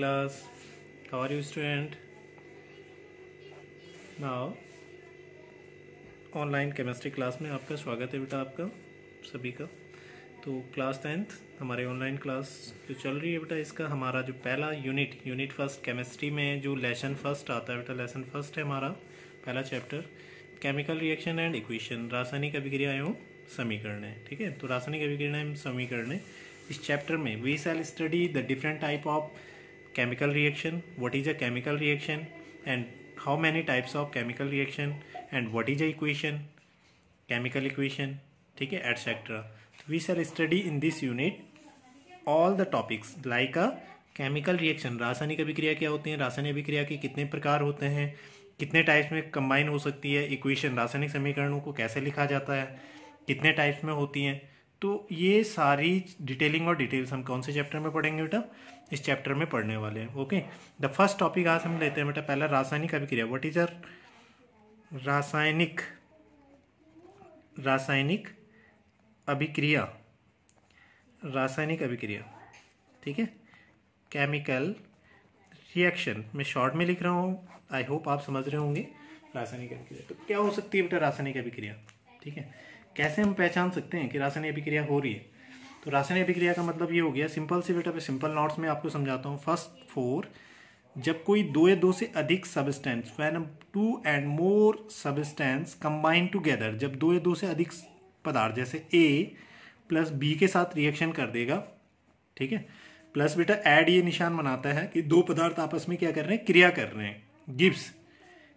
class how are you student now online chemistry class में आपका स्वागत है बेटा आपका सभी का तो class टेंथ हमारे online class जो चल रही है बेटा इसका हमारा जो पहला unit unit first chemistry में जो लेसन फर्स्ट आता है बेटा lesson first है हमारा पहला chapter chemical reaction and equation रासायनिक अभिक्रिया एवं समीकरण है ठीक है तो रासायनिक अभिक्रिया एवं समीकरण इस चैप्टर में we shall study the different type of chemical reaction what is a chemical reaction and how many types of chemical reaction and what is a equation chemical equation theek hai etcetera we shall study in this unit all the topics like a chemical reaction रासायनिक अभिक्रिया क्या होती है रासायनिक अभिक्रिया के कितने प्रकार होते हैं कितने टाइप्स में कंबाइन हो सकती है इक्वेशन रासायनिक समीकरणों को कैसे लिखा जाता है कितने टाइप्स में होती हैं तो ये सारी डिटेलिंग और डिटेल्स हम कौन से चैप्टर में पढ़ेंगे बेटा इस चैप्टर में पढ़ने वाले हैं ओके द फर्स्ट टॉपिक आज हम लेते हैं बेटा पहला रासायनिक अभिक्रिया व्हाट इज आर रासायनिक रासायनिक अभिक्रिया रासायनिक अभिक्रिया ठीक है केमिकल रिएक्शन मैं शॉर्ट में लिख रहा हूँ आई होप आप समझ रहे होंगे रासायनिक अभिक्रिया तो क्या हो सकती है बेटा रासायनिक अभिक्रिया ठीक है कैसे हम पहचान सकते हैं कि रासायनिक अभिक्रिया हो रही है तो रासायनिक अभिक्रिया का मतलब ये हो गया सिंपल से बेटा सिंपल नोट्स में आपको समझाता हूँ फर्स्ट फोर जब कोई दो या दो से अधिक substance one two and more substance combine together जब दो या दो से अधिक पदार्थ जैसे ए प्लस बी के साथ रिएक्शन कर देगा ठीक है प्लस बेटा एड ये निशान बनाता है कि दो पदार्थ आपस में क्या कर रहे हैं क्रिया कर रहे हैं गिब्स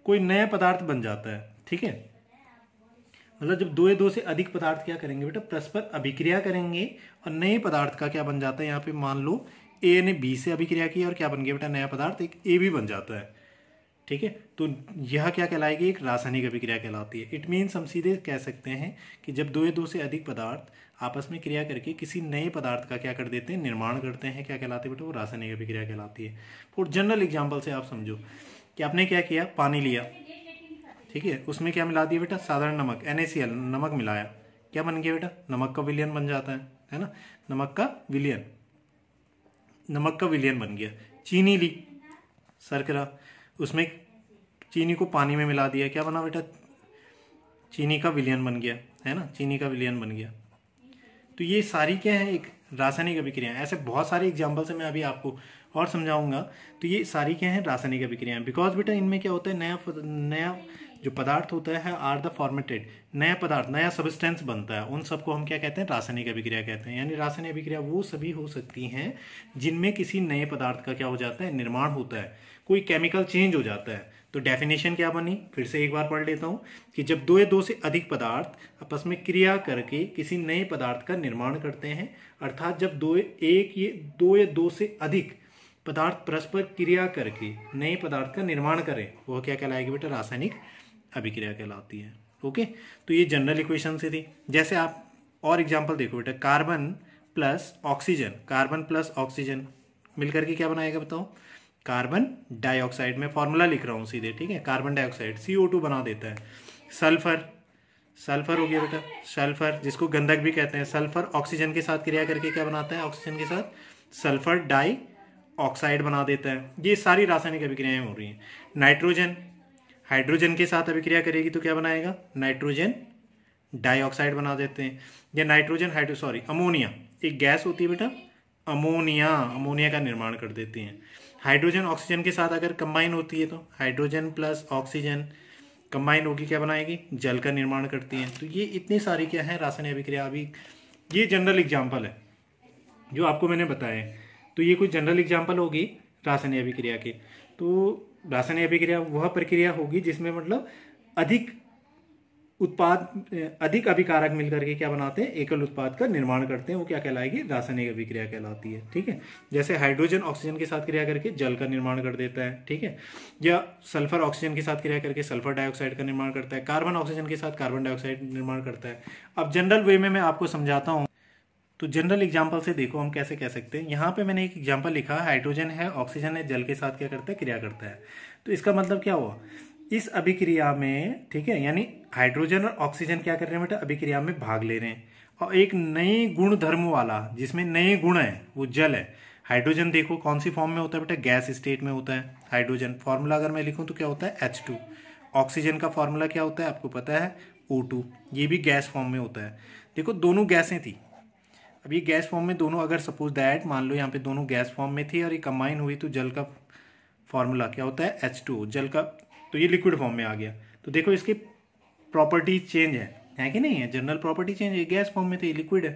कोई नया पदार्थ बन जाता है ठीक है मतलब जब दो दो से अधिक पदार्थ क्या करेंगे बेटा परस्पर अभिक्रिया करेंगे और नए पदार्थ का क्या बन जाता है यहाँ पे मान लो ए ने बी से अभिक्रिया की और क्या बन गया बेटा नया पदार्थ एक ए भी बन जाता है ठीक है तो यह क्या कहलाएगी एक रासायनिक अभिक्रिया कहलाती है इट मीन्स हम सीधे कह सकते हैं कि जब दो दो से अधिक पदार्थ आपस में क्रिया करके किसी नए पदार्थ का क्या कर देते हैं निर्माण करते हैं क्या कहलाते हैं बेटा वो रासायनिक अभिक्रिया कहलाती है फॉर जनरल एग्जाम्पल से आप समझो कि आपने क्या किया पानी लिया ठीक है उसमें क्या मिला दिया बेटा साधारण नमक एन नमक मिलाया क्या बन गया बेटा नमक का विलियन बन जाता है है ना नमक का विलियन नमक का विलियन बन गया चीनी ली सरकरा उसमें चीनी को पानी में मिला दिया क्या बना बेटा चीनी का विलियन बन गया है ना चीनी का विलियन बन गया तो ये सारी क्या है एक रासायनिक अभिक्रिया ऐसे बहुत सारे एग्जाम्पल से मैं अभी आपको और समझाऊंगा तो ये सारी क्या है रासायनिक अभिक्रिया बिकॉज बेटा इनमें क्या होता है नया नया जो पदार्थ होता है आर द फॉर्मेटेड नया पदार्थ नया सब्सटेंस बनता है उन सबको हम क्या कहते हैं रासायनिक अभिक्रिया कहते हैं यानी रासायनिक अभिक्रिया वो सभी हो सकती हैं जिनमें किसी नए पदार्थ का क्या हो जाता है निर्माण होता है कोई केमिकल चेंज हो जाता है तो डेफिनेशन क्या बनी फिर से एक बार पढ़ लेता हूँ कि जब दो या दो से अधिक पदार्थ आपस में क्रिया करके किसी नए पदार्थ का निर्माण करते हैं अर्थात जब दो एक ये दो या दो से अधिक पदार्थ परस्पर क्रिया करके नए पदार्थ का निर्माण करें वह क्या कहलाएगी बेटा रासायनिक अभिक्रिया कहलाती है ओके तो ये जनरल इक्वेशन से थी जैसे आप और एग्जाम्पल देखो बेटा carbon plus oxygen carbon plus oxygen मिलकर के क्या बनाएगा बताओ कार्बन डाइऑक्साइड में फॉर्मूला लिख रहा हूँ सीधे ठीक है carbon dioxide C O two बना देता है सल्फर सल्फर हो गया बेटा सल्फर जिसको गंधक भी कहते हैं सल्फर ऑक्सीजन के साथ क्रिया करके क्या बनाता है ऑक्सीजन के साथ सल्फर डाई ऑक्साइड बना देता है ये सारी रासायनिक अभिक्रियाएं हो रही हैं नाइट्रोजन हाइड्रोजन के साथ अभिक्रिया करेगी तो क्या बनाएगा नाइट्रोजन डाइऑक्साइड बना देते हैं या नाइट्रोजन हाइड्रो सॉरी अमोनिया एक गैस होती है बेटा अमोनिया अमोनिया का निर्माण कर देती हैं हाइड्रोजन ऑक्सीजन के साथ अगर कंबाइन होती है तो हाइड्रोजन प्लस ऑक्सीजन कंबाइन होगी क्या बनाएगी जल का निर्माण करती हैं तो ये इतनी सारी क्या है रासायनिक अभिक्रिया अभी ये जनरल एग्जाम्पल है जो आपको मैंने बताया है तो ये कुछ जनरल एग्जाम्पल होगी रासायनिक अभिक्रिया के तो रासायनिक अभिक्रिया वह प्रक्रिया होगी जिसमें मतलब अधिक उत्पाद अधिक अभिकारक मिलकर के क्या बनाते हैं एकल उत्पाद का निर्माण करते हैं वो क्या कहलाएगी रासायनिक अभिक्रिया कहलाती है ठीक है जैसे हाइड्रोजन ऑक्सीजन के साथ क्रिया करके जल का निर्माण कर देता है ठीक है या सल्फर ऑक्सीजन के साथ क्रिया करके सल्फर डाइऑक्साइड का निर्माण करता है कार्बन ऑक्सीजन के साथ कार्बन डाइऑक्साइड निर्माण करता है अब जनरल वे में मैं आपको समझाता हूँ तो जनरल एग्जाम्पल से देखो हम कैसे कह सकते हैं यहाँ पे मैंने एक एग्जाम्पल लिखा हाइड्रोजन है ऑक्सीजन है जल के साथ क्या करता है क्रिया करता है तो इसका मतलब क्या हुआ इस अभिक्रिया में ठीक है यानी हाइड्रोजन और ऑक्सीजन क्या कर रहे हैं बेटा अभिक्रिया में भाग ले रहे हैं और एक नए गुण धर्म वाला जिसमें नए गुण है वो जल है हाइड्रोजन देखो कौन सी फॉर्म में होता है बेटा गैस स्टेट में होता है हाइड्रोजन फॉर्मूला अगर मैं लिखूँ तो क्या होता है एच टू ऑक्सीजन का फॉर्मूला क्या होता है आपको पता है ओ टू ये भी गैस फॉर्म में होता है देखो दोनों गैसें थी अब ये गैस फॉर्म में दोनों अगर सपोज दैट मान लो यहाँ पे दोनों गैस फॉर्म में थे और ये कंबाइन हुई तो जल का फॉर्मूला क्या होता है एच टू जल का तो ये लिक्विड फॉर्म में आ गया तो देखो इसकी प्रॉपर्टी चेंज है है कि नहीं है जनरल प्रॉपर्टी चेंज है गैस फॉर्म में तो ये लिक्विड है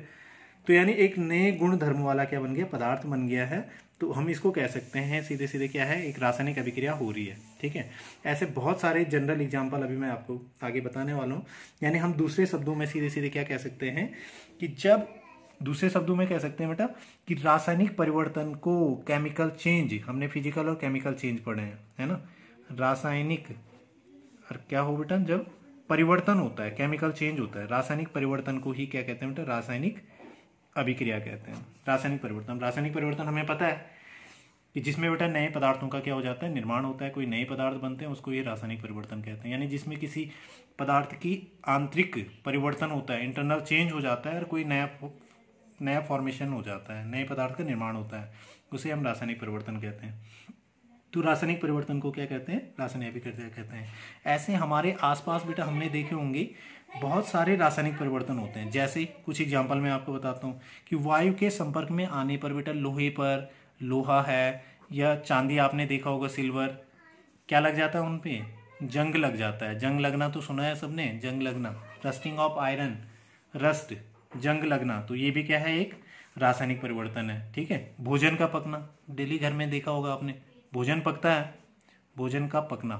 तो यानी एक नए गुण धर्म वाला क्या बन गया पदार्थ बन गया है तो हम इसको कह सकते हैं सीधे सीधे क्या है एक रासायनिक अभिक्रिया हो रही है ठीक है ऐसे बहुत सारे जनरल एग्जाम्पल अभी मैं आपको आगे बताने वाला हूँ यानी हम दूसरे शब्दों में सीधे सीधे क्या कह सकते हैं कि जब दूसरे शब्दों में कह सकते हैं बेटा कि रासायनिक परिवर्तन को केमिकल चेंज हमने फिजिकल और केमिकल चेंज पढ़े हैं है ना रासायनिक और क्या हो बेटा जब परिवर्तन होता है केमिकल चेंज होता है रासायनिक परिवर्तन को ही क्या कहते हैं बेटा रासायनिक अभिक्रिया कहते हैं रासायनिक परिवर्तन रासायनिक परिवर्तन हमें पता है कि जिसमें बेटा नए पदार्थों का क्या हो जाता है निर्माण होता है कोई नए पदार्थ बनते हैं उसको ये रासायनिक परिवर्तन कहते हैं यानी जिसमें किसी पदार्थ की आंतरिक परिवर्तन होता है इंटरनल चेंज हो जाता है और कोई नया नया फॉर्मेशन हो जाता है नए पदार्थ का निर्माण होता है उसे हम रासायनिक परिवर्तन कहते हैं तो रासायनिक परिवर्तन को क्या कहते हैं रासायनिक अभिक्रिया कहते हैं ऐसे हमारे आसपास बेटा हमने देखे होंगे बहुत सारे रासायनिक परिवर्तन होते हैं जैसे कुछ एग्जाम्पल मैं आपको बताता हूँ कि वायु के संपर्क में आने पर बेटा लोहे पर लोहा है या चांदी आपने देखा होगा सिल्वर क्या लग जाता है उनपे जंग लग जाता है जंग लगना तो सुना है सबने जंग लगना रस्टिंग ऑफ आयरन रस्ट जंग लगना तो ये भी क्या है एक रासायनिक परिवर्तन है ठीक है भोजन का पकना डेली घर में देखा होगा आपने भोजन पकता है भोजन का पकना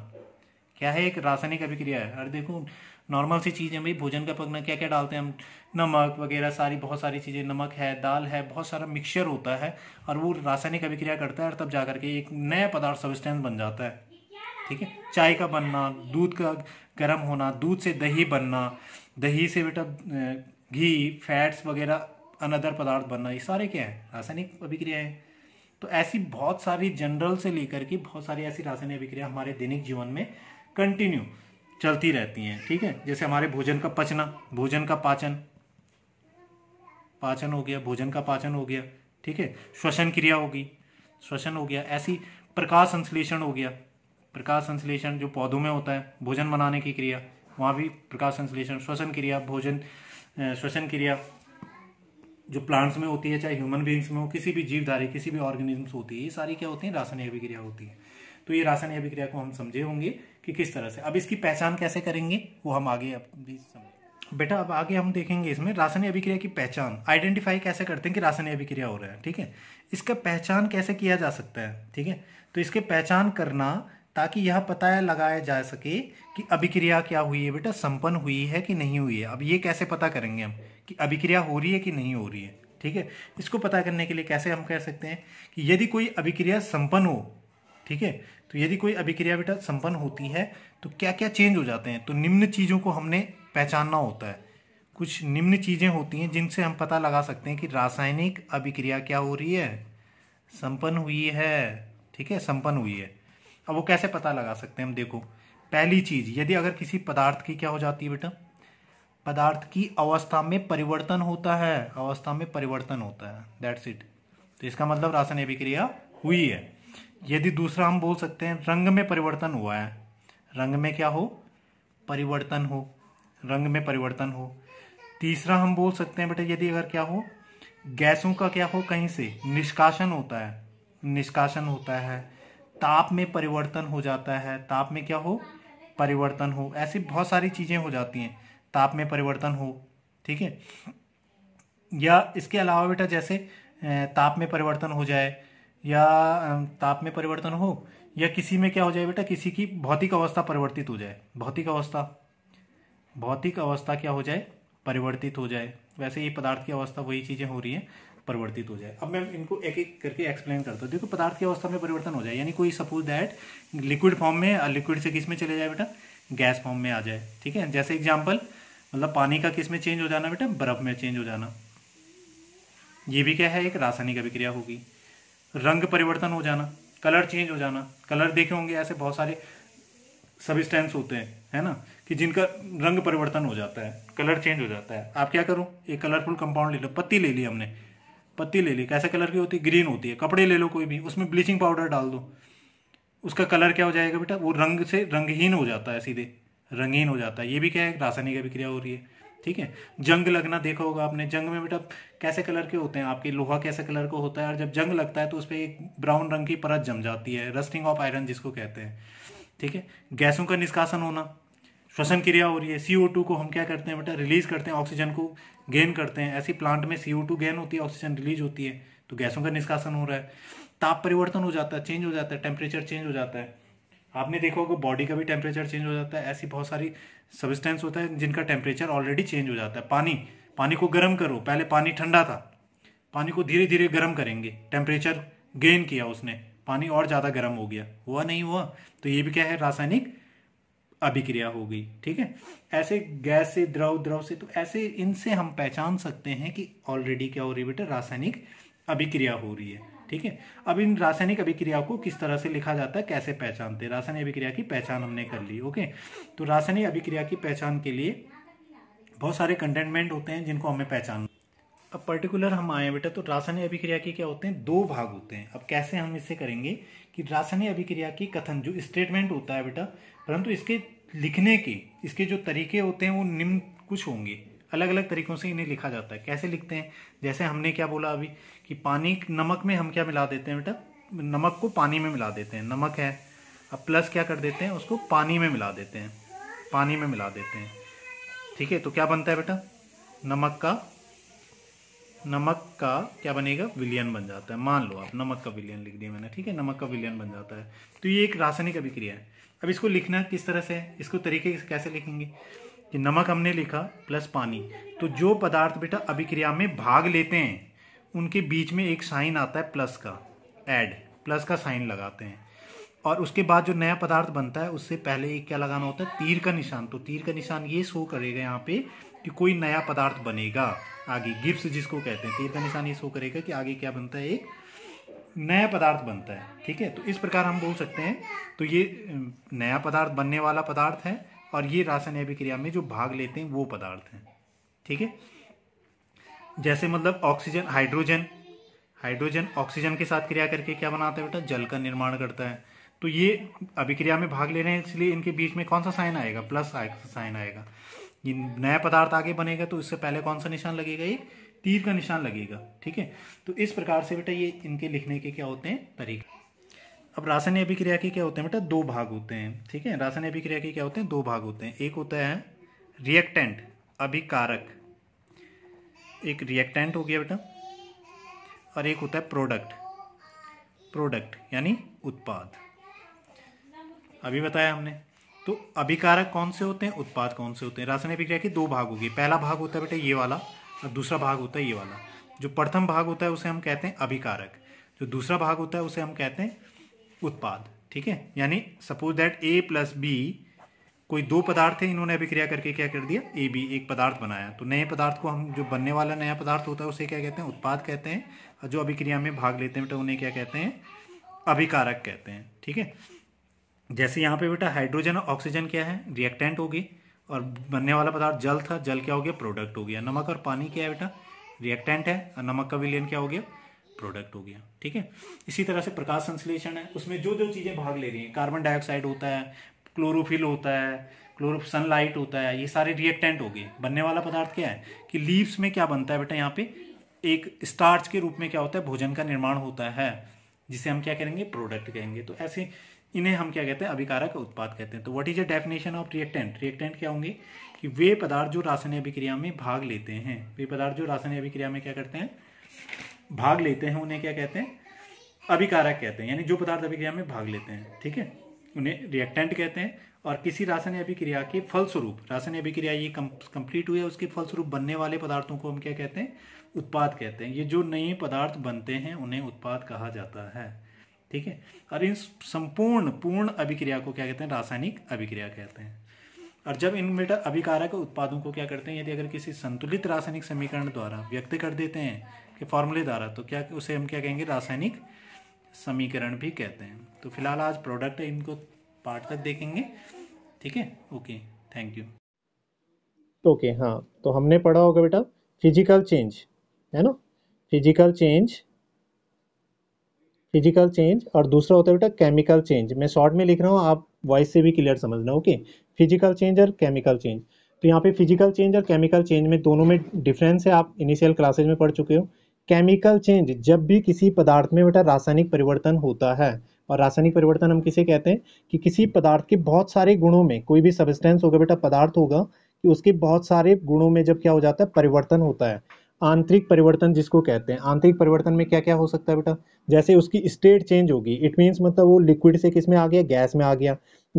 क्या है एक रासायनिक अभिक्रिया है अरे देखो नॉर्मल सी चीज़ है भाई भोजन का पकना क्या क्या डालते हैं हम नमक वगैरह सारी बहुत सारी चीज़ें नमक है दाल है बहुत सारा मिक्सचर होता है और वो रासायनिक अभिक्रिया करता है और तब जा करके एक नया पदार्थ सबस्टेंस बन जाता है ठीक है चाय का बनना दूध का गर्म होना दूध से दही बनना दही से बेटा घी फैट्स वगैरह अनदर पदार्थ बनना ये सारे क्या है रासायनिक अभिक्रिया है तो ऐसी बहुत सारी जनरल से लेकर के बहुत सारी ऐसी रासायनिक अभिक्रिया हमारे दैनिक जीवन में कंटिन्यू चलती रहती हैं ठीक है जैसे हमारे भोजन का पचना भोजन का पाचन पाचन हो गया भोजन का पाचन हो गया ठीक है श्वसन क्रिया होगी श्वसन हो गया ऐसी प्रकाश संश्लेषण हो गया प्रकाश संश्लेषण जो पौधों में होता है भोजन बनाने की क्रिया वहाँ भी प्रकाश संश्लेषण श्वसन क्रिया भोजन श्वसन क्रिया जो प्लांट्स में होती है चाहे ह्यूमन बींग्स में हो किसी भी जीवधारी किसी भी ऑर्गेनिजम्स होती है ये सारी क्या होती है रासायनिक अभिक्रिया होती है तो ये रासायनिक अभिक्रिया को हम समझे होंगे कि किस तरह से अब इसकी पहचान कैसे करेंगे वो हम आगे भी समझ बेटा अब आगे हम देखेंगे इसमें रासायनिक अभिक्रिया की पहचान आइडेंटिफाई कैसे करते हैं कि रासायनिक अभिक्रिया हो रहा है ठीक है इसका पहचान कैसे किया जा सकता है ठीक है तो इसके पहचान करना ताकि यह पता लगाया जा सके कि अभिक्रिया क्या हुई है बेटा संपन्न हुई है कि नहीं हुई है अब ये कैसे पता करेंगे हम कि अभिक्रिया हो रही है कि नहीं हो रही है ठीक है इसको पता करने के लिए कैसे हम कह सकते हैं कि यदि कोई अभिक्रिया संपन्न हो ठीक है तो यदि कोई अभिक्रिया बेटा संपन्न होती है तो क्या क्या चेंज हो जाते हैं तो निम्न चीज़ों को हमने पहचानना होता है कुछ निम्न चीज़ें होती हैं जिनसे हम पता लगा सकते हैं कि रासायनिक अभिक्रिया क्या हो रही है संपन्न हुई है ठीक है संपन्न हुई है अब वो कैसे पता लगा सकते हैं हम देखो पहली चीज यदि अगर किसी पदार्थ की क्या हो जाती है बेटा पदार्थ की अवस्था में परिवर्तन होता है अवस्था में परिवर्तन होता है दैट्स इट तो इसका मतलब रासायनिक अभिक्रिया हुई है यदि दूसरा हम बोल सकते हैं रंग में परिवर्तन हुआ है रंग में क्या हो परिवर्तन हो रंग में परिवर्तन हो तीसरा हम बोल सकते हैं बेटा यदि अगर क्या हो गैसों का क्या हो कहीं से निष्कासन होता है निष्कासन होता है ताप में परिवर्तन हो जाता है ताप में क्या हो परिवर्तन हो ऐसी बहुत सारी चीज़ें हो जाती हैं ताप में परिवर्तन हो ठीक है या इसके अलावा बेटा जैसे ताप में परिवर्तन हो जाए या ताप में परिवर्तन हो या किसी में क्या हो जाए बेटा किसी की भौतिक अवस्था परिवर्तित हो जाए भौतिक अवस्था भौतिक अवस्था क्या हो जाए परिवर्तित हो जाए वैसे ये पदार्थ की अवस्था वही चीज़ें हो रही हैं परिवर्तित हो जाए अब मैं इनको एक एक करके एक्सप्लेन करता हूँ देखो पदार्थ की अवस्था में परिवर्तन हो जाए यानी कोई सपोज दैट लिक्विड फॉर्म में लिक्विड से किस में चले जाए बेटा गैस फॉर्म में आ जाए ठीक है जैसे एग्जाम्पल मतलब पानी का किस में चेंज हो जाना बेटा बर्फ में चेंज हो जाना ये भी क्या है एक रासायनिक अभिक्रिया होगी रंग परिवर्तन हो जाना कलर चेंज हो जाना कलर देखे होंगे ऐसे बहुत सारे सबिस्टेंस होते हैं है ना कि जिनका रंग परिवर्तन हो जाता है कलर चेंज हो जाता है आप क्या करो एक कलरफुल कंपाउंड ले लो पत्ती ले ली हमने पत्ती ले ली कैसे कलर की होती है ग्रीन होती है कपड़े ले लो कोई भी उसमें ब्लीचिंग पाउडर डाल दो उसका कलर क्या हो जाएगा बेटा वो रंग से रंगहीन हो जाता है सीधे रंगीन हो जाता है ये भी क्या है रासायनिक अभिक्रिया हो रही है ठीक है जंग लगना देखा होगा आपने जंग में बेटा कैसे कलर के होते हैं आपके लोहा कैसे कलर का होता है और जब जंग लगता है तो उस पर एक ब्राउन रंग की परत जम जाती है रस्टिंग ऑफ आयरन जिसको कहते हैं ठीक है गैसों का निष्कासन होना श्वसन क्रिया हो रही है सी को हम क्या करते हैं बेटा रिलीज़ करते हैं ऑक्सीजन को गेन करते हैं ऐसी प्लांट में सी गेन होती है ऑक्सीजन रिलीज होती है तो गैसों का निष्कासन हो रहा है ताप परिवर्तन हो जाता है चेंज हो जाता है टेम्परेचर चेंज हो जाता है आपने देखा होगा बॉडी का भी टेम्परेचर चेंज हो जाता है ऐसी बहुत सारी सब्सटेंस होता है जिनका टेम्परेचर ऑलरेडी चेंज हो जाता है पानी पानी को गर्म करो पहले पानी ठंडा था पानी को धीरे धीरे गर्म करेंगे टेम्परेचर गेन किया उसने पानी और ज़्यादा गर्म हो गया हुआ नहीं हुआ तो ये भी क्या है रासायनिक अभिक्रिया हो गई ठीक है ऐसे गैस से द्रव द्रव से तो ऐसे इनसे हम पहचान सकते हैं कि ऑलरेडी क्या हो रही है बेटा रासायनिक अभिक्रिया हो रही है ठीक है अब इन रासायनिक अभिक्रिया को किस तरह से लिखा जाता है कैसे पहचानते हैं रासायनिक अभिक्रिया की पहचान हमने कर ली ओके तो रासायनिक अभिक्रिया की पहचान के लिए बहुत सारे कंटेनमेंट होते हैं जिनको हमें पहचान अब पर्टिकुलर हम आए बेटा तो रासायनिक अभिक्रिया के क्या होते हैं दो भाग होते हैं अब कैसे हम इसे करेंगे कि रासायनिक अभिक्रिया की कथन जो स्टेटमेंट होता है बेटा परंतु इसके लिखने के इसके जो तरीके होते हैं वो निम्न कुछ होंगे अलग अलग तरीकों से इन्हें लिखा जाता है कैसे लिखते हैं जैसे हमने क्या बोला अभी कि पानी नमक में हम क्या मिला देते हैं बेटा नमक को पानी में मिला देते हैं नमक है अब प्लस क्या कर देते हैं उसको पानी में मिला देते हैं पानी में मिला देते हैं ठीक है तो क्या बनता है बेटा नमक का नमक का क्या बनेगा विलियन बन जाता है मान लो आप नमक का विलियन लिख दिया मैंने ठीक है नमक का विलियन बन जाता है तो ये एक रासायनिक अभिक्रिया है अब इसको लिखना किस तरह से है इसको तरीके से कैसे लिखेंगे कि नमक हमने लिखा प्लस पानी तो जो पदार्थ बेटा अभिक्रिया में भाग लेते हैं उनके बीच में एक साइन आता है प्लस का एड प्लस का साइन लगाते हैं और उसके बाद जो नया पदार्थ बनता है उससे पहले एक क्या लगाना होता है तीर का निशान तो तीर का निशान ये शो करेगा यहाँ पे कि कोई नया पदार्थ बनेगा आगे गिप्स जिसको कहते हैं तीर का निशान ये शो करेगा कि आगे क्या बनता है एक नया पदार्थ बनता है ठीक है तो इस प्रकार हम बोल सकते हैं तो ये नया पदार्थ बनने वाला पदार्थ है और ये रासायनिक अभिक्रिया में जो भाग लेते हैं वो पदार्थ हैं ठीक है जैसे मतलब ऑक्सीजन हाइड्रोजन हाइड्रोजन ऑक्सीजन के साथ क्रिया करके क्या बनाता है बेटा जल का निर्माण करता है तो ये अभिक्रिया में भाग ले रहे हैं इसलिए इनके बीच में कौन सा साइन आएगा प्लस साइन आएगा ये नया पदार्थ आगे बनेगा तो इससे पहले कौन सा निशान लगेगा ये तीर का निशान लगेगा ठीक है तो इस प्रकार से बेटा ये इनके लिखने के क्या होते हैं तरीके अब रासायनिक अभिक्रिया के क्या होते हैं बेटा दो भाग होते हैं ठीक है रासायनिक अभिक्रिया के क्या होते हैं दो भाग होते हैं एक होता है रिएक्टेंट अभिकारक एक रिएक्टेंट हो गया बेटा और एक होता है प्रोडक्ट प्रोडक्ट यानी उत्पाद अभी बताया हमने तो अभिकारक कौन से होते हैं उत्पाद कौन से होते हैं रासायनिक अभिक्रिया के दो भाग होगी पहला भाग होता है बेटा ये वाला और दूसरा भाग होता है ये वाला जो प्रथम भाग होता है उसे हम कहते हैं अभिकारक जो दूसरा भाग होता है उसे हम कहते हैं उत्पाद ठीक है यानी suppose that A plus B कोई दो पदार्थ है इन्होंने अभिक्रिया करके क्या कर दिया ए बी एक पदार्थ बनाया तो नए पदार्थ को हम जो बनने वाला नया पदार्थ होता है उसे क्या कहते हैं उत्पाद कहते हैं और जो अभिक्रिया में भाग लेते हैं बेटा उन्हें क्या कहते हैं अभिकारक कहते हैं ठीक है जैसे यहाँ पे बेटा हाइड्रोजन और ऑक्सीजन क्या है रिएक्टेंट होगी और बनने वाला पदार्थ जल था जल क्या हो गया प्रोडक्ट हो गया नमक और पानी क्या है बेटा रिएक्टेंट है और नमक का विलियन क्या हो गया प्रोडक्ट हो गया ठीक है इसी तरह से प्रकाश संश्लेषण है उसमें जो जो चीज़ें भाग ले रही हैं कार्बन डाइऑक्साइड होता है क्लोरोफिल होता है क्लोरो सनलाइट होता है ये सारे रिएक्टेंट हो गए बनने वाला पदार्थ क्या है कि लीव्स में क्या बनता है बेटा यहाँ पे एक स्टार्च के रूप में क्या होता है भोजन का निर्माण होता है जिसे हम क्या करेंगे प्रोडक्ट कहेंगे तो ऐसे इन्हें हम क्या कहते हैं अभिकारक उत्पाद कहते हैं तो what is a definition of reactant reactant क्या होंगे कि वे पदार्थ जो रासायनिक अभिक्रिया में भाग लेते हैं वे पदार्थ जो रासायनिक अभिक्रिया में क्या करते हैं भाग लेते हैं उन्हें क्या कहते हैं अभिकारक कहते हैं यानी जो पदार्थ अभिक्रिया में भाग लेते हैं ठीक है उन्हें रिएक्टेंट कहते हैं और किसी रासायनिक अभिक्रिया के फलस्वरूप रासायनिक अभिक्रिया ये कंप्लीट हुई है उसके फलस्वरूप बनने वाले पदार्थों को हम क्या कहते हैं उत्पाद कहते हैं ये जो नए पदार्थ बनते हैं उन्हें उत्पाद कहा जाता है ठीक है और इन संपूर्ण पूर्ण अभिक्रिया को क्या कहते हैं रासायनिक अभिक्रिया कहते हैं और जब इन बेटा अभिकारक उत्पादों को क्या करते हैं यदि अगर किसी संतुलित रासायनिक समीकरण द्वारा व्यक्त कर देते हैं कि फॉर्मूले द्वारा तो क्या उसे हम क्या कहेंगे रासायनिक समीकरण भी कहते हैं तो फिलहाल आज प्रोडक्ट इनको पार्ट तक देखेंगे ठीक है ओके थैंक यू ओके हाँ तो हमने पढ़ा होगा बेटा फिजिकल चेंज है ना फिजिकल चेंज फिजिकल चेंज और दूसरा होता है बेटा केमिकल चेंज मैं शॉर्ट में लिख रहा हूँ आप वॉइस से भी क्लियर समझना ओके फिजिकल चेंज और केमिकल चेंज तो यहाँ पे फिजिकल चेंज और केमिकल चेंज में दोनों में डिफरेंस है आप इनिशियल क्लासेज में पढ़ चुके हो केमिकल चेंज जब भी किसी पदार्थ में बेटा रासायनिक परिवर्तन होता है और रासायनिक परिवर्तन हम किसे कहते हैं कि किसी पदार्थ के बहुत सारे गुणों में कोई भी सब्सटेंस होगा बेटा पदार्थ होगा कि उसके बहुत सारे गुणों में जब क्या हो जाता है परिवर्तन होता है आंतरिक परिवर्तन जिसको कहते हैं आंतरिक परिवर्तन में क्या क्या हो सकता है बेटा जैसे उसकी स्टेट चेंज होगी इट मीन्स मतलब वो लिक्विड से किस में आ गया गैस में आ गया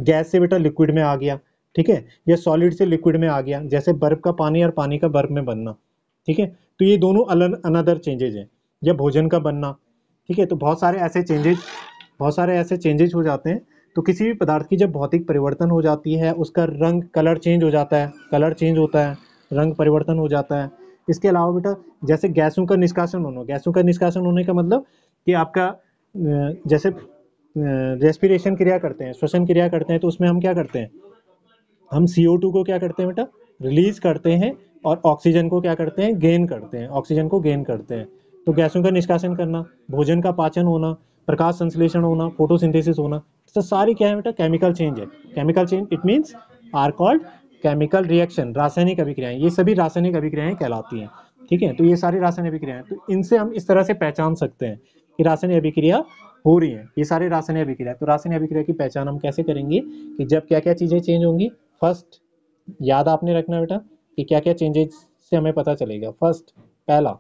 गैस से बेटा लिक्विड में आ गया ठीक है या सॉलिड से लिक्विड में आ गया जैसे बर्फ का पानी और पानी का बर्फ में बनना ठीक है तो ये दोनों अलग अनदर चेंजेज हैं या भोजन का बनना ठीक है तो बहुत सारे ऐसे चेंजेज बहुत सारे ऐसे चेंजेज हो जाते हैं तो किसी भी पदार्थ की जब भौतिक परिवर्तन हो जाती है उसका रंग कलर चेंज हो जाता है कलर चेंज होता है रंग परिवर्तन हो जाता है इसके अलावा बेटा जैसे गैसों का निष्कासन होना गैसों का निष्कासन होने का मतलब कि आपका जैसे रेस्पिरेशन क्रिया करते हैं श्वसन क्रिया करते हैं तो उसमें हम क्या करते हैं हम सी को क्या करते हैं बेटा रिलीज करते हैं और ऑक्सीजन को क्या करते हैं गेन करते हैं ऑक्सीजन को गेन करते हैं तो गैसों का निष्कासन करना भोजन का पाचन होना प्रकाश संश्लेषण होना फोटोसिंथेसिस होना तो सारी क्या है बेटा केमिकल चेंज है chemical change it means are called chemical reaction रासायनिक अभिक्रियाएं ये सभी रासायनिक अभिक्रियाएं कहलाती हैं ठीक है तो ये सारी रासायनिक अभिक्रियाएं तो इनसे हम इस तरह से पहचान सकते हैं कि रासायनिक अभिक्रिया हो रही है ये सारी रासायनिक अभिक्रिया तो रासायनिक अभिक्रिया की पहचान हम कैसे करेंगे कि जब क्या क्या चीज़ें चेंज होंगी फर्स्ट याद आपने रखना बेटा कि क्या क्या चेंजेज से हमें पता चलेगा फर्स्ट पहला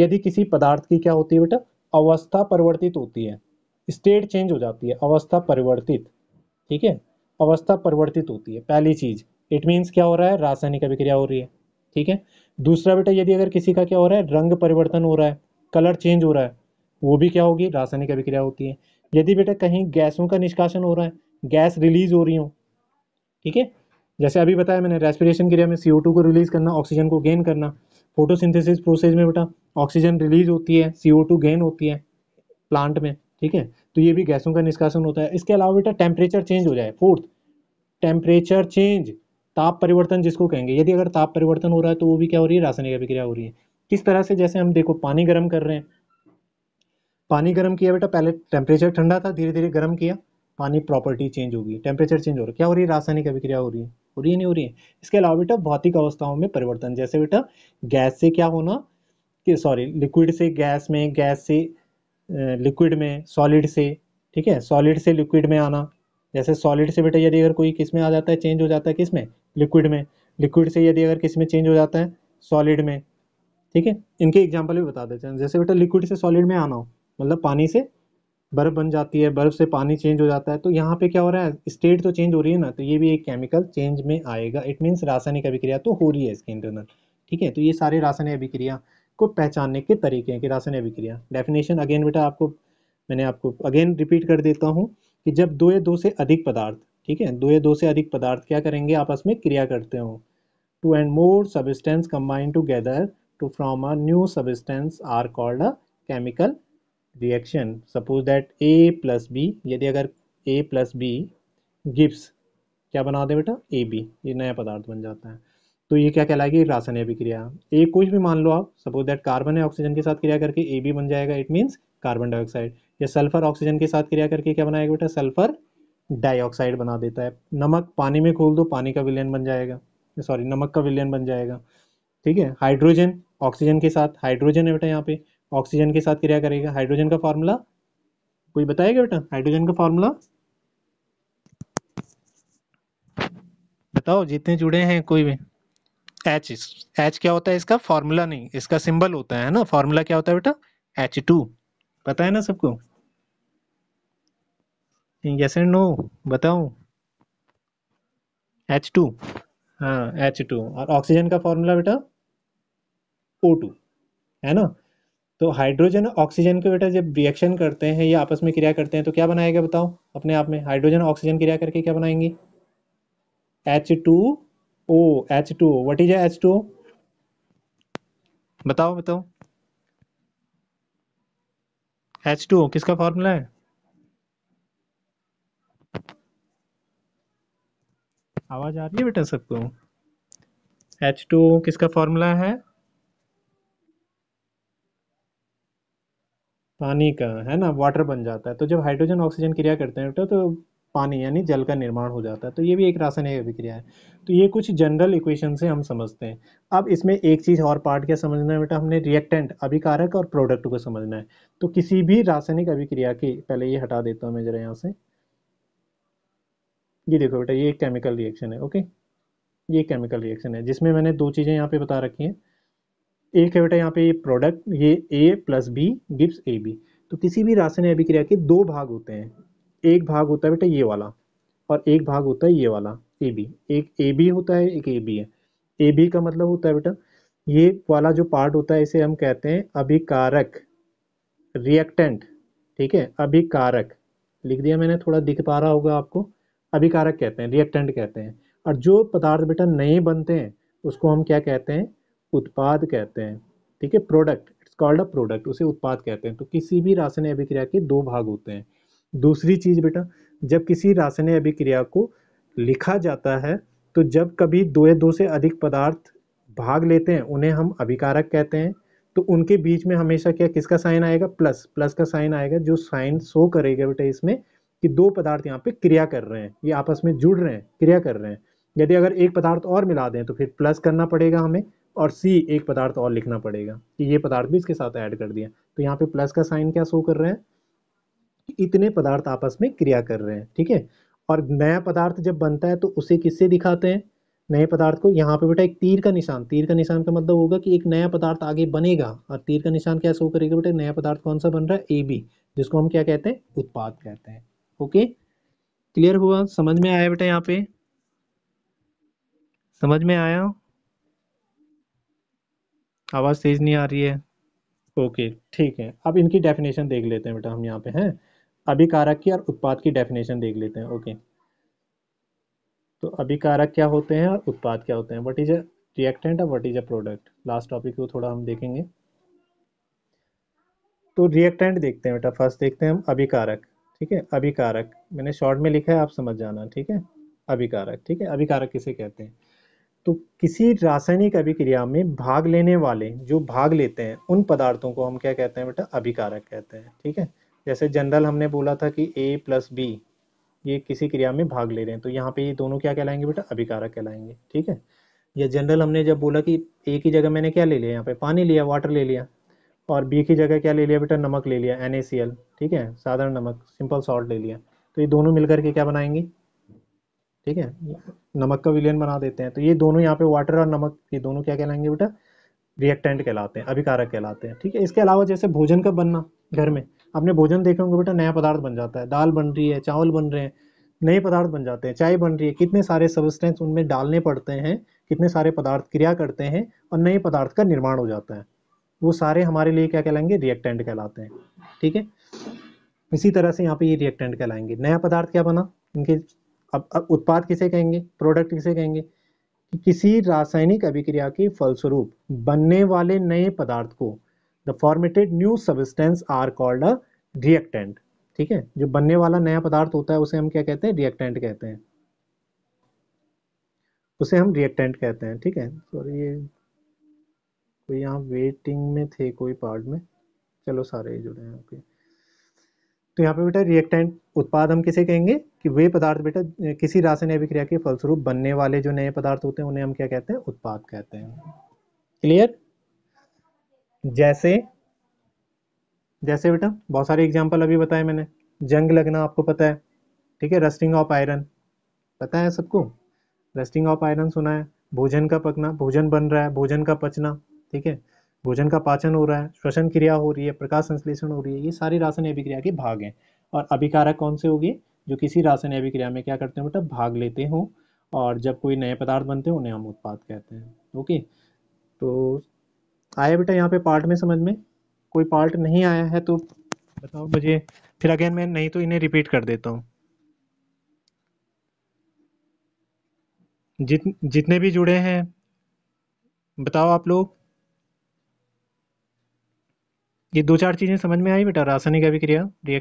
यदि किसी पदार्थ की क्या होती है बेटा अवस्था परिवर्तित होती है स्टेट चेंज हो जाती है अवस्था परिवर्तित ठीक है अवस्था परिवर्तित होती है पहली चीज़ इट मीन्स क्या हो रहा है रासायनिक अभिक्रिया हो रही है ठीक है दूसरा बेटा यदि अगर किसी का क्या हो रहा है रंग परिवर्तन हो रहा है कलर चेंज हो रहा है वो भी क्या होगी रासायनिक अभिक्रिया होती है यदि बेटा कहीं गैसों का निष्कासन हो रहा है गैस रिलीज हो रही हो ठीक है जैसे अभी बताया मैंने रेस्पिरेशन क्रिया में सी को रिलीज करना ऑक्सीजन को गेन करना फोटोसिंथेसिस प्रोसेस में बेटा ऑक्सीजन रिलीज होती है सी गेन होती है प्लांट में ठीक है तो ये भी गैसों का निष्कासन होता है इसके अलावा बेटा टेम्परेचर चेंज हो जाए फोर्थ टेम्परेचर चेंज ताप परिवर्तन जिसको कहेंगे यदि अगर ताप परिवर्तन हो रहा है तो वो भी क्या हो रही है रासायनिक अभिक्रिया हो रही है किस तरह से जैसे हम देखो पानी गर्म कर रहे हैं पानी गर्म किया बेटा पहले टेम्परेचर ठंडा था धीरे धीरे गर्म किया पानी प्रॉपर्टी चेंज होगी टेम्परेचर चेंज हो रहा है क्या हो रही है रासायनिक अभिक्रिया हो रही है हो रही है नहीं हो रही है इसके अलावा बेटा भौतिक अवस्थाओं में परिवर्तन जैसे बेटा गैस से क्या होना सॉरी लिक्विड से गैस में गैस से लिक्विड में सॉलिड से ठीक है सॉलिड से लिक्विड में आना जैसे सॉलिड से बेटा यदि अगर कोई किस में आ जाता है चेंज हो जाता है किस में लिक्विड में लिक्विड से यदि अगर किस में चेंज हो जाता है सॉलिड में ठीक है इनके एग्जाम्पल भी बता देते हैं जैसे बेटा लिक्विड से सॉलिड में आना हो मतलब पानी से बर्फ़ बन जाती है बर्फ़ से पानी चेंज हो जाता है तो यहाँ पे क्या हो रहा है स्टेट तो चेंज हो रही है ना तो ये भी एक केमिकल चेंज में आएगा इट मीन्स रासायनिक अभिक्रिया तो हो रही है इसके अंदर ठीक है तो ये सारे रासायनिक अभिक्रिया को पहचानने के तरीके हैं कि रासायनिक अभिक्रिया डेफिनेशन अगेन बेटा आपको मैंने आपको अगेन रिपीट कर देता हूँ कि जब दो या दो से अधिक पदार्थ ठीक है दो या दो से अधिक पदार्थ क्या करेंगे आपस में क्रिया करते हो two and more substance combine together to from a new substance are called a chemical reaction suppose that A plus B यदि अगर ए प्लस बी गिप्स क्या बना दे बेटा ए बी ये नया पदार्थ बन जाता है तो ये क्या कहलाएगी रासायनिक अभिक्रिया ए कुछ भी मान लो आप सपोज दैट कार्बन है ऑक्सीजन के साथ क्रिया करके ए बी बन जाएगा इट मीन्स कार्बन डाइऑक्साइड या सल्फर ऑक्सीजन के साथ क्रिया करके क्या बनाएगा बेटा सल्फर डाइऑक्साइड बना देता है नमक पानी में खोल दो पानी का विलयन बन जाएगा सॉरी नमक का विलयन बन जाएगा ठीक है हाइड्रोजन ऑक्सीजन के साथ हाइड्रोजन है बेटा यहाँ पे ऑक्सीजन के साथ क्रिया करेगा हाइड्रोजन का फॉर्मूला कोई बताएगा बेटा हाइड्रोजन का फॉर्मूला बताओ जितने जुड़े हैं कोई भी एच एच क्या होता है इसका फॉर्मूला नहीं इसका सिंबल होता है ना फॉर्मूला क्या होता है बेटा एच टू पता है ना सबको यस एंड नो बताओ एच टू हाँ एच टू और ऑक्सीजन का फॉर्मूला बेटा ओ टू है ना तो हाइड्रोजन और ऑक्सीजन के बेटा जब रिएक्शन करते हैं या आपस में क्रिया करते हैं तो क्या बनाएगा बताओ अपने आप में हाइड्रोजन ऑक्सीजन क्रिया करके क्या बनाएंगे H two O H two what is H two बताओ बताओ एच टू किसका फॉर्मूला है आवाज आ रही है बेटा सबको एच टू किसका फॉर्मूला है पानी का है ना वाटर बन जाता है तो जब हाइड्रोजन ऑक्सीजन क्रिया करते हैं बेटा तो पानी यानी जल का निर्माण हो जाता है तो ये भी एक रासायनिक अभिक्रिया है तो ये कुछ जनरल इक्वेशन से हम समझते हैं अब इसमें एक चीज़ और पार्ट क्या समझना है बेटा हमने रिएक्टेंट अभिकारक और प्रोडक्ट को समझना है तो किसी भी रासायनिक अभिक्रिया की पहले ये हटा देता हूँ मैं जरा यहाँ से ये देखो बेटा ये एक केमिकल रिएक्शन है ओके ये केमिकल रिएक्शन है जिसमें मैंने दो चीज़ें यहाँ पे बता रखी हैं एक है बेटा यहाँ पे ये प्रोडक्ट ये A plus B gives A B तो किसी भी रासायनिक अभिक्रिया के दो भाग होते हैं एक भाग होता है बेटा ये वाला और एक भाग होता है ये वाला ए बी एक ए बी होता है एक ए बी है ए बी का मतलब होता है बेटा ये वाला जो पार्ट होता है इसे हम कहते हैं अभिकारक रिएक्टेंट ठीक है अभिकारक लिख दिया मैंने थोड़ा दिख पा रहा होगा आपको अभिकारक कहते हैं रिएक्टेंट कहते हैं और जो पदार्थ बेटा नए बनते हैं उसको हम क्या कहते हैं उत्पाद कहते हैं ठीक है product it's called a product उसे उत्पाद कहते हैं तो किसी भी रासायनिक अभिक्रिया के दो भाग होते हैं दूसरी चीज़ बेटा जब किसी रासायनिक अभिक्रिया को लिखा जाता है तो जब कभी दो या दो से अधिक पदार्थ भाग लेते हैं उन्हें हम अभिकारक कहते हैं तो उनके बीच में हमेशा क्या किसका साइन आएगा प्लस प्लस का साइन आएगा जो साइन शो करेगा बेटा इसमें कि दो पदार्थ यहाँ पे क्रिया कर रहे हैं ये आपस में जुड़ रहे हैं क्रिया कर रहे हैं यदि अगर एक पदार्थ और मिला दें तो फिर प्लस करना पड़ेगा हमें और सी एक पदार्थ और लिखना पड़ेगा कि ये पदार्थ भी इसके साथ ऐड कर दिया तो यहाँ पे प्लस का साइन क्या शो कर रहे हैं इतने पदार्थ आपस में क्रिया कर रहे हैं ठीक है और नया पदार्थ जब बनता है तो उसे किससे दिखाते हैं नए पदार्थ को यहाँ पे बेटा एक तीर का निशान तीर का निशान का मतलब होगा कि एक नया पदार्थ आगे बनेगा और तीर का निशान क्या शो करेगा बेटा नया पदार्थ कौन सा बन रहा है ए बी जिसको हम क्या कहते हैं उत्पाद कहते हैं ओके क्लियर हुआ समझ में आया बेटा यहाँ पे समझ में आया आवाज तेज नहीं आ रही है ओके ठीक है अब इनकी डेफिनेशन देख लेते हैं बेटा हम यहाँ पे हैं अभिकारक की और उत्पाद की डेफिनेशन देख लेते हैं ओके तो अभिकारक क्या होते हैं और उत्पाद क्या होते हैं वट इज अ रिएक्टेंट और what is a product last topic को थोड़ा हम देखेंगे तो रिएक्टेंट देखते हैं बेटा फर्स्ट देखते हैं हम अभिकारक ठीक है अभिकारक मैंने शॉर्ट में लिखा है आप समझ जाना ठीक है अभिकारक ठीक है अभिकारक किसे कहते हैं तो किसी रासायनिक अभिक्रिया में भाग लेने वाले जो भाग लेते हैं उन पदार्थों को हम क्या कहते हैं बेटा अभिकारक कहते हैं ठीक है जैसे जनरल हमने बोला था कि ए प्लस बी ये किसी क्रिया में भाग ले रहे हैं तो यहाँ पे ये दोनों क्या कहलाएंगे बेटा अभिकारक कहलाएंगे ठीक है या जनरल हमने जब बोला कि ए की जगह मैंने क्या ले लिया यहाँ पे पानी लिया वाटर ले लिया और बी की जगह क्या ले लिया बेटा नमक ले लिया एन ठीक है साधारण नमक सिंपल सॉल्ट ले लिया तो ये दोनों मिलकर के क्या बनाएंगे ठीक है नमक का विलियन बना देते हैं तो ये दोनों यहाँ पे वाटर और नमक ये दोनों क्या कहलाएंगे बेटा रिएक्टेंट कहलाते हैं अभिकारक कहलाते हैं ठीक है इसके अलावा जैसे भोजन का बनना घर में आपने भोजन देखे होंगे बेटा नया पदार्थ बन जाता है दाल बन रही है चावल बन रहे हैं नए पदार्थ बन जाते हैं चाय बन रही है कितने सारे सबस्टेंस उनमें डालने पड़ते हैं कितने सारे पदार्थ क्रिया करते हैं और नए पदार्थ का निर्माण हो जाता है वो सारे हमारे लिए क्या कहलाएंगे रिएक्टेंट कहलाते हैं ठीक है इसी तरह से यहाँ पे ये रिएक्टेंट कहलाएंगे नया पदार्थ क्या बना इनके अब, अब उत्पाद किसे कहेंगे प्रोडक्ट किसे कहेंगे कि किसी रासायनिक अभिक्रिया के फलस्वरूप बनने वाले नए पदार्थ को the formatted new substance are called a reactant ठीक है जो बनने वाला नया पदार्थ होता है उसे हम क्या कहते हैं रिएक्टेंट कहते हैं उसे हम रिएक्टेंट कहते हैं ठीक है सॉरी ये कोई तो यहाँ वेटिंग में थे कोई पार्ट में चलो सारे ही जुड़े हैं ओके तो यहाँ पे बेटा रिएक्टेंट उत्पाद हम किसे कहेंगे कि वे पदार्थ बेटा किसी रासायनिक अभिक्रिया के फलस्वरूप बनने वाले जो नए पदार्थ होते हैं उन्हें हम क्या कहते हैं उत्पाद कहते हैं क्लियर जैसे जैसे बेटा बहुत सारे एग्जाम्पल अभी बताए मैंने जंग लगना आपको पता है ठीक है रस्टिंग ऑफ आयरन पता है सबको रस्टिंग ऑफ आयरन सुना है भोजन का पकना भोजन बन रहा है भोजन का पचना ठीक है भोजन का पाचन हो रहा है श्वसन क्रिया हो रही है प्रकाश संश्लेषण हो रही है ये सारी रासन अभिक्रिया के भाग हैं और अभिकारक कौन से होगी जो किसी रासन अभिक्रिया में क्या करते हैं बेटा भाग लेते हो और जब कोई नए पदार्थ बनते हैं उन्हें हम उत्पाद कहते हैं ओके तो आया बेटा यहाँ पे पार्ट में समझ में कोई पार्ट नहीं आया है तो बताओ मुझे फिर अगेन मैं नहीं तो इन्हें रिपीट कर देता हूँ जित जितने भी जुड़े हैं बताओ आप लोग ये दो चार चीज़ें समझ में आई बेटा रासायनिक अभिक्रिया रिएक्ट